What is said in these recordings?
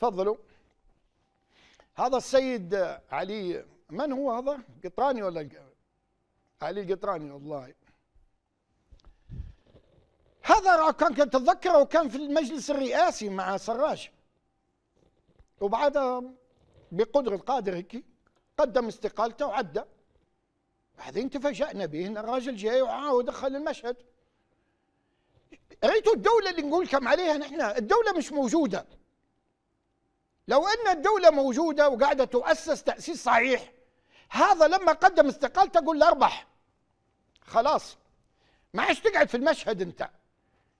تفضلوا هذا السيد علي من هو هذا قطراني ولا علي القطراني والله هذا كان كنت تذكره كان في المجلس الرئاسي مع سراج وبعدها بقدر القادر هيك قدم استقالته وعدى بعدين تفاجأنا به ان الراجل جاي وعاود دخل المشهد ريتوا الدولة اللي نقول لكم عليها نحن الدولة مش موجودة لو أن الدولة موجودة وقاعدة تؤسس تأسيس صحيح هذا لما قدم استقالته قول له أربح خلاص ما عادش تقعد في المشهد أنت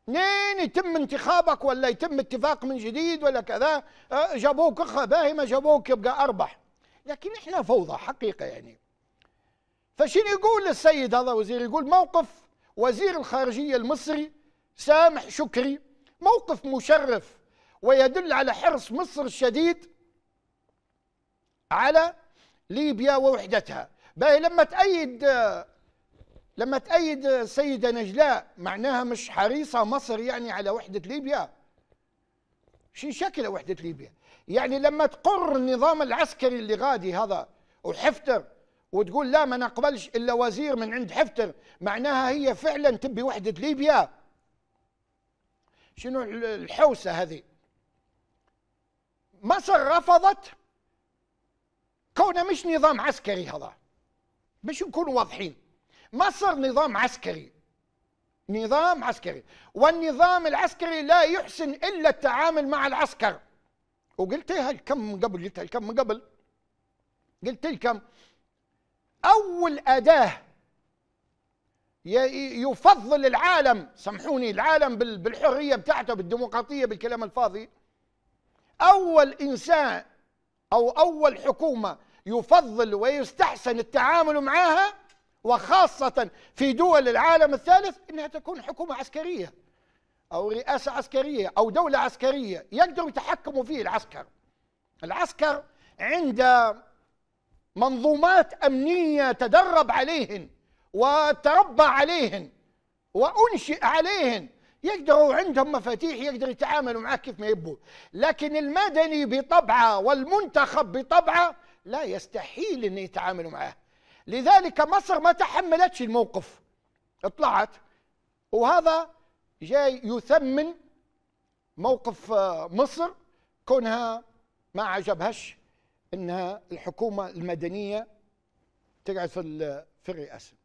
نين يتم انتخابك ولا يتم اتفاق من جديد ولا كذا آه، جابوك اخا باهي ما جابوك يبقى أربح لكن إحنا فوضى حقيقة يعني فشين يقول السيد هذا وزير يقول موقف وزير الخارجية المصري سامح شكري موقف مشرف ويدل على حرص مصر الشديد على ليبيا ووحدتها باهي لما تأيد لما تأيد السيدة نجلاء معناها مش حريصة مصر يعني على وحدة ليبيا شي شكل وحدة ليبيا يعني لما تقر النظام العسكري اللي غادي هذا وحفتر وتقول لا ما نقبلش إلا وزير من عند حفتر معناها هي فعلا تبي وحدة ليبيا شنو الحوسة هذه مصر رفضت كونه مش نظام عسكري هذا مش نكون واضحين مصر نظام عسكري نظام عسكري والنظام العسكري لا يحسن الا التعامل مع العسكر وقلتها إيه الكم من قبل قلتها الكم من قبل قلت لكم اول اداه يفضل العالم سامحوني العالم بالحريه بتاعته بالديمقراطيه بالكلام الفاضي أول إنسان أو أول حكومة يفضل ويستحسن التعامل معها وخاصة في دول العالم الثالث أنها تكون حكومة عسكرية أو رئاسة عسكرية أو دولة عسكرية يقدروا يتحكموا فيه العسكر العسكر عند منظومات أمنية تدرب عليهن وتربى عليهن وأنشئ عليهن يقدروا عندهم مفاتيح يقدر يتعاملوا معاه كيف ما يبوا لكن المدني بطبعه والمنتخب بطبعه لا يستحيل ان يتعاملوا معاه لذلك مصر ما تحملتش الموقف اطلعت وهذا جاي يثمن موقف آه، مصر كونها ما عجبهاش انها الحكومه المدنيه تقعد في في الرئاسه